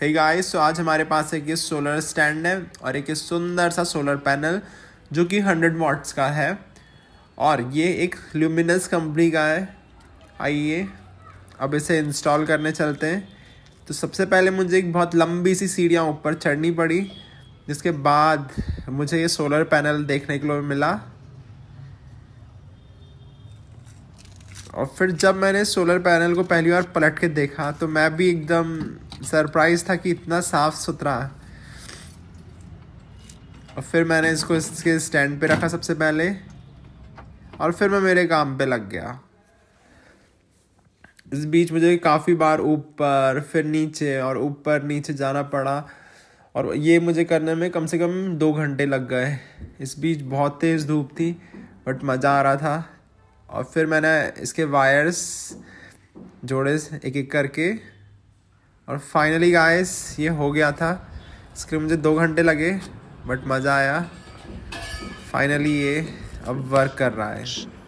ठीक guys so आज हमारे पास एक ये सोलर स्टैंड है और एक सुंदर सा सोलर पैनल जो कि हंड्रेड वॉट्स का है और ये एक ल्यूमिनस कंपनी का है आइए अब इसे इंस्टॉल करने चलते हैं तो सबसे पहले मुझे एक बहुत लंबी सी सीढ़ियाँ ऊपर चढ़नी पड़ी जिसके बाद मुझे ये सोलर पैनल देखने के लिए मिला और फिर जब मैंने सोलर पैनल को पहली बार पलट के देखा तो मैं भी एकदम सरप्राइज था कि इतना साफ सुथरा और फिर मैंने इसको इसके स्टैंड पे रखा सबसे पहले और फिर मैं मेरे काम पे लग गया इस बीच मुझे काफ़ी बार ऊपर फिर नीचे और ऊपर नीचे जाना पड़ा और ये मुझे करने में कम से कम दो घंटे लग गए इस बीच बहुत तेज़ धूप थी बट मज़ा आ रहा था और फिर मैंने इसके वायर्स जोड़े एक एक करके और फाइनली गाइस ये हो गया था इसके मुझे दो घंटे लगे बट मज़ा आया फाइनली ये अब वर्क कर रहा है